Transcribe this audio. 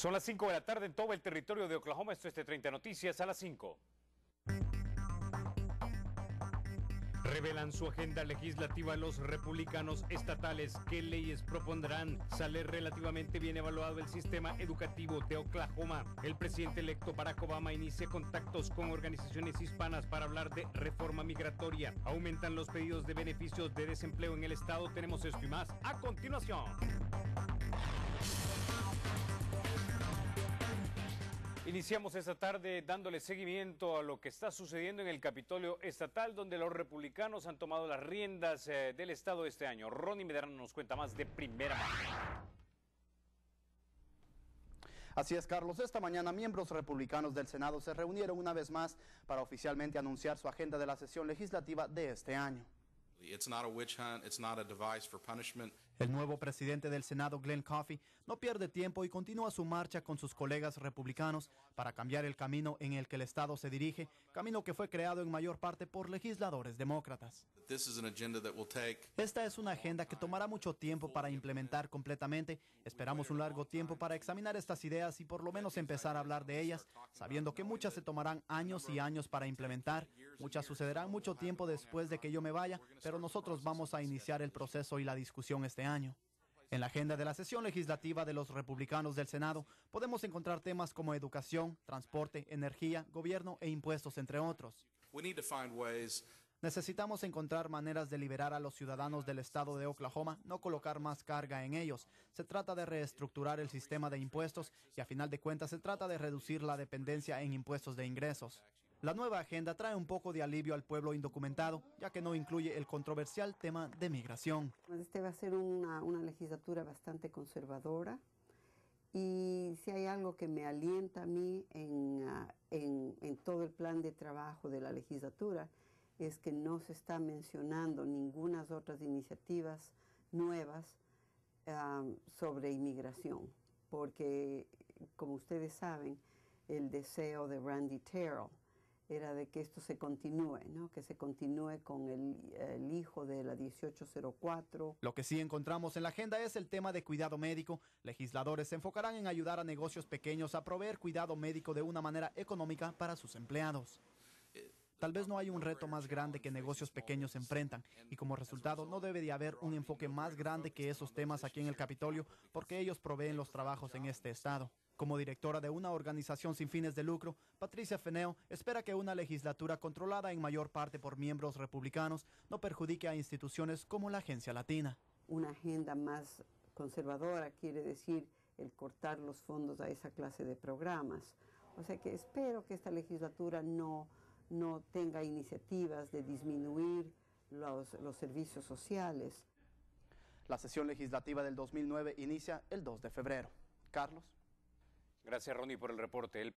Son las 5 de la tarde en todo el territorio de Oklahoma. Esto es de 30 Noticias a las 5. Revelan su agenda legislativa los republicanos estatales. ¿Qué leyes propondrán? Sale relativamente bien evaluado el sistema educativo de Oklahoma. El presidente electo Barack Obama inicia contactos con organizaciones hispanas para hablar de reforma migratoria. Aumentan los pedidos de beneficios de desempleo en el estado. Tenemos esto y más a continuación. Iniciamos esta tarde dándole seguimiento a lo que está sucediendo en el Capitolio Estatal, donde los republicanos han tomado las riendas eh, del Estado este año. Ronnie Medrano nos cuenta más de primera mano. Así es, Carlos. Esta mañana miembros republicanos del Senado se reunieron una vez más para oficialmente anunciar su agenda de la sesión legislativa de este año. El nuevo presidente del Senado, Glenn Coffey, no pierde tiempo y continúa su marcha con sus colegas republicanos para cambiar el camino en el que el Estado se dirige, camino que fue creado en mayor parte por legisladores demócratas. Esta es una agenda que tomará mucho tiempo para implementar completamente. Esperamos un largo tiempo para examinar estas ideas y por lo menos empezar a hablar de ellas, sabiendo que muchas se tomarán años y años para implementar. Muchas sucederán mucho tiempo después de que yo me vaya, pero pero nosotros vamos a iniciar el proceso y la discusión este año. En la agenda de la sesión legislativa de los republicanos del Senado podemos encontrar temas como educación, transporte, energía, gobierno e impuestos, entre otros. Necesitamos encontrar maneras de liberar a los ciudadanos del estado de Oklahoma, no colocar más carga en ellos. Se trata de reestructurar el sistema de impuestos y a final de cuentas se trata de reducir la dependencia en impuestos de ingresos. La nueva agenda trae un poco de alivio al pueblo indocumentado, ya que no incluye el controversial tema de migración. Este va a ser una, legislatura bastante conservadora y si hay algo que me alienta a mí ah, en, todo el plan de trabajo de la legislatura es que no se está mencionando ninguna otras iniciativas nuevas ah, sobre inmigración, porque como ustedes saben, el deseo de Randy Terrell era de que esto se continúe, ¿no? que se continúe con el, el, hijo de la 1804. Lo que sí encontramos en la agenda es el tema de cuidado médico. Legisladores se enfocarán en ayudar a negocios pequeños a proveer cuidado médico de una manera económica para sus empleados. Tal vez no hay un reto más grande que negocios pequeños enfrentan y como resultado no debe de haber un enfoque más grande que esos temas aquí en el Capitolio porque ellos proveen los trabajos en este estado. Como directora de una organización sin fines de lucro, Patricia Feneo espera que una legislatura controlada en mayor parte por miembros republicanos no perjudique a instituciones como la Agencia Latina. Una agenda más conservadora quiere decir el cortar los fondos a esa clase de programas. O sea que espero que esta legislatura no no tenga iniciativas de disminuir los, servicios sociales. La sesión legislativa del 2009 inicia el 2 de febrero. Carlos. Gracias, Ronnie, por el reporte.